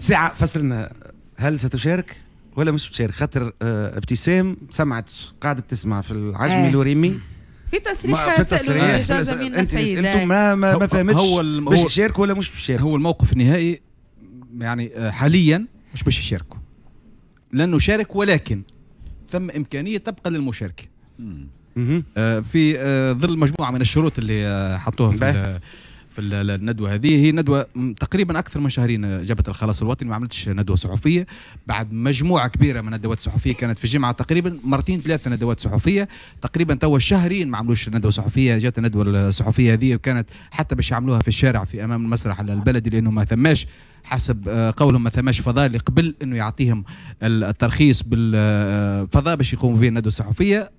ساعة فصلنا هل ستشارك ولا مش بتشارك خاطر آه، ابتسام سمعت قاعدة تسمع في العجمي آه. الوريمي في تصريح في تصريح انتم ما ما, ما فهمتش هو مش يشارك ولا مش باش هو الموقف النهائي يعني آه، حاليا مش باش يشاركوا لانه شارك ولكن ثم امكانيه تبقى للمشاركه آه في آه ظل مجموعه من الشروط اللي آه حطوها في في الندوه هذه هي ندوه تقريبا اكثر من شهرين جابت الخلاص الوطني ما عملتش ندوه صحفيه بعد مجموعه كبيره من الندوات الصحفيه كانت في الجمعه تقريبا مرتين ثلاثه ندوات صحفيه تقريبا توا شهرين ما عملوش ندوه صحفيه جات الندوه الصحفيه هذه وكانت حتى باش يعملوها في الشارع في امام المسرح البلدي لانه ما ثماش حسب آه، قولهم ما ثماش فضاء اللي قبل انه يعطيهم الترخيص بالفضاء باش يقوموا فيه الندوه الصحفيه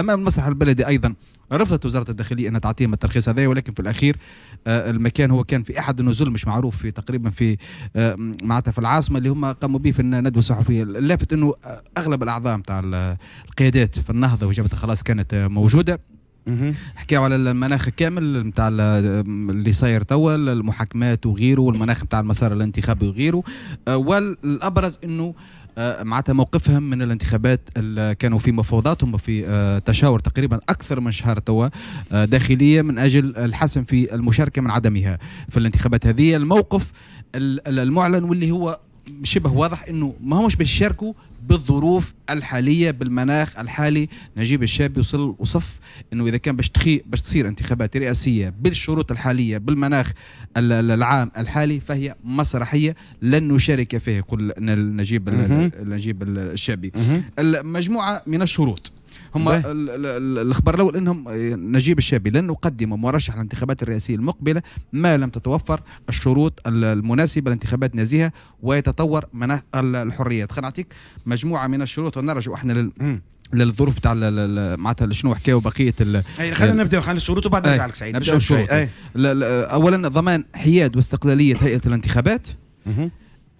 امام المسرح البلدي ايضا رفضت وزاره الداخليه ان تعطيهم الترخيص هذا ولكن في الاخير آه، المكان هو كان في احد النزول مش معروف في تقريبا في آه، معناتها في العاصمه اللي هم قاموا به في الندوه الصحفيه اللافت انه اغلب الاعضاء نتاع القيادات في النهضه وجبهه خلاص كانت موجوده حكاو على المناخ كامل نتاع اللي صاير توا المحاكمات وغيره والمناخ نتاع المسار الانتخابي وغيره آه، والابرز انه آه، معناتها موقفهم من الانتخابات اللي كانوا في مفاوضاتهم في آه، تشاور تقريبا اكثر من شهر توا داخليه من اجل الحسم في المشاركه من عدمها في الانتخابات هذه الموقف المعلن واللي هو شبه واضح انه ما همش بيشاركوا بالظروف الحاليه بالمناخ الحالي نجيب الشاب يوصل وصف انه اذا كان باش باش تصير انتخابات رئاسيه بالشروط الحاليه بالمناخ العام الحالي فهي مسرحيه لن نشارك فيها كل نجيب نجيب الشابي مجموعه من الشروط هم الخبر الاول انهم نجيب الشابي لن نقدم مرشح الانتخابات الرئاسيه المقبله ما لم تتوفر الشروط المناسبه لانتخابات نزيهه ويتطور مناخ الحريات خلينا نعطيك مجموعه من الشروط ونرجع احنا لل للظروف تاع معناتها شنو وبقيه بقيه خلينا نبدا خلينا الشروط وبعد نرجع لك سعيد نبدا الشروط اولا ضمان حياد واستقلاليه هيئه الانتخابات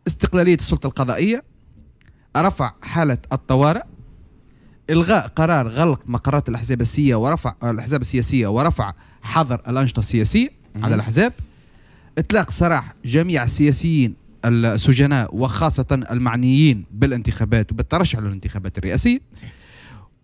استقلاليه السلطه القضائيه رفع حاله الطوارئ الغاء قرار غلق مقرات الاحزاب السياسيه ورفع الاحزاب السياسيه ورفع حظر الانشطه السياسيه مم. على الاحزاب اطلاق سراح جميع السياسيين السجناء وخاصه المعنيين بالانتخابات وبالترشح للانتخابات الرئاسيه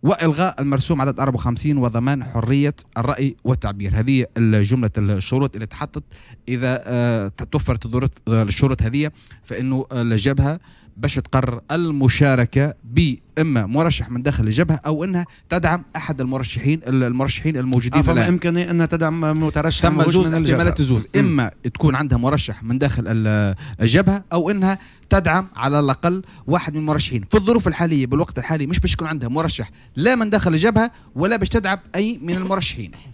والغاء المرسوم عدد 54 وضمان حريه الراي والتعبير هذه جمله الشروط اللي تحطت اذا آه، توفرت آه، الشروط هذه فانه الجبهه آه، باش تقرر المشاركه باما مرشح من داخل الجبهه او انها تدعم احد المرشحين المرشحين الموجودين آه، الجبهه. امكانيه انها تدعم مترشح ثم زوز احتمالات تزوز اما تكون عندها مرشح من داخل الجبهه او انها تدعم على الاقل واحد من المرشحين في الظروف الحاليه بالوقت الحالي مش باش يكون عندها مرشح لا من داخل الجبهه ولا باش تدعم اي من المرشحين